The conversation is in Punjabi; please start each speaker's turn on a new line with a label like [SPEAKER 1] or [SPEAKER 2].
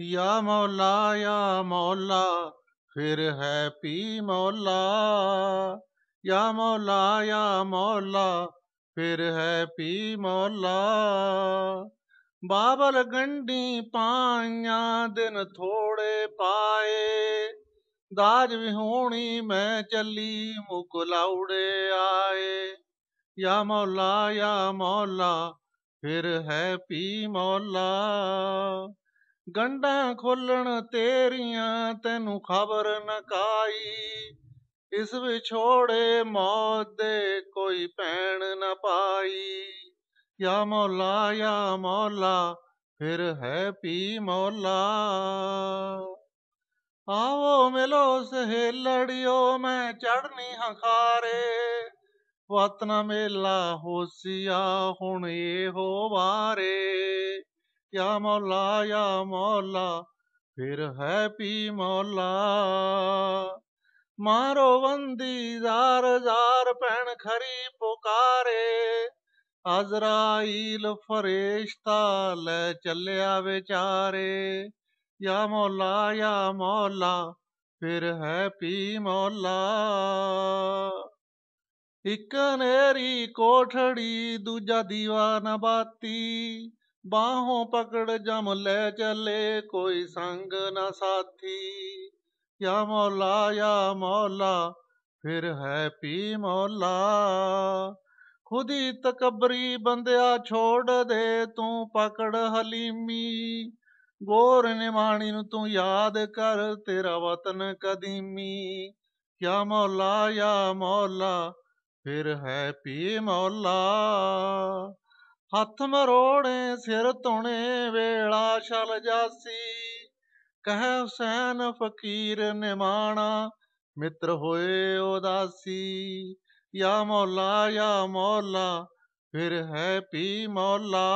[SPEAKER 1] ਯਾ ਮੌਲਾ ਯਾ ਮੌਲਾ ਫਿਰ ਹੈ ਪੀ ਮੌਲਾ ਯਾ ਮੌਲਾ ਯਾ ਮੌਲਾ ਫਿਰ ਹੈ ਪੀ ਮੌਲਾ ਬਾਬਲ ਗੰਢੀ ਪਾਇਆ ਦਿਨ ਥੋੜੇ ਪਾਏ ਦਾਜ ਵਿਹੋਣੀ ਮੈਂ ਚੱਲੀ ਮੁਕ ਲਾਉੜੇ ਆਏ ਯਾ ਮੌਲਾ ਯਾ ਮੌਲਾ ਫਿਰ ਹੈ ਪੀ ਮੌਲਾ ਗੰਢਾਂ ਖੋਲਣ ਤੇਰੀਆਂ ਤੈਨੂੰ ਖਬਰ ਨਾ ਕਾਈ ਇਸ ਵਿਛੋੜੇ ਮੌਤ ਦੇ ਕੋਈ ਭੈਣ ਨਾ ਪਾਈ ਯਾ ਮੌਲਾ ਯਾ ਮੌਲਾ ਫਿਰ ਹੈ ਪੀ ਮੌਲਾ ਆਵੋ ਮਿਲੋ ਸਹੇਲੜਿਓ ਮੈਂ ਚੜਨੀ ਹੰਖਾਰੇ ਵਤਨ ਮੇਲਾ ਹੋਸੀਆ ਹੁਣ ਇਹੋ ਵਾਰੇ ਯਾ ਮੌਲਾ ਯਾ ਮੌਲਾ ਫਿਰ ਹੈ ਪੀ ਮੌਲਾ ਮਾਰੋ ਵੰਦੀ ਜ਼ਾਰ ਜ਼ਾਰ ਪੈਣ ਖਰੀ ਪੁਕਾਰੇ ਅਜ਼ਰਾਈਲ ਫਰਿਸ਼ਤਾ ਲੈ ਚੱਲਿਆ ਵਿਚਾਰੇ ਯਾ ਮੌਲਾ ਯਾ ਮੌਲਾ ਫਿਰ ਹੈ ਪੀ ਮੌਲਾ ਇੱਕ ਨੇਰੀ ਕੋਠੜੀ ਦੂਜਾ ਦੀਵਾਨ ਬਾਤੀ ਬਾਹੋਂ ਪਕੜ ਜਮ ਲੈ ਚੱਲੇ ਕੋਈ ਸੰਗ ਨਾ ਸਾਥੀ ਯਾ ਮੌਲਾ ਯਾ ਮੌਲਾ ਫਿਰ ਹੈ ਪੀ ਮੌਲਾ ਖੁਦੀ ਤਕਬਰੀ ਬੰਦਿਆ ਛੋੜ ਦੇ ਤੂੰ ਪਕੜ ਹਲੀਮੀ ਗੋਰ ਨਿਮਾਣੀ ਨੂੰ ਤੂੰ ਯਾਦ ਕਰ ਤੇਰਾ ਵਤਨ ਕਦੀਮੀ ਯਾ ਮੌਲਾ ਯਾ ਮੌਲਾ ਫਿਰ ਹੈ ਪੀ ਮੌਲਾ ਹੱਥ ਮਰੋੜੇ ਸਿਰ ਧੋਣੇ ਵੇਲਾ ਛਲ ਜਾਸੀ ਕਹਿ ਹੁਸੈਨ ਫਕੀਰ ਨਿਮਾਣਾ ਮਿੱਤਰ ਹੋਏ ਉਦਾਸੀ ਯਾ ਮੌਲਾ ਯਾ ਮੌਲਾ ਫਿਰ ਹੈ ਪੀ ਮੌਲਾ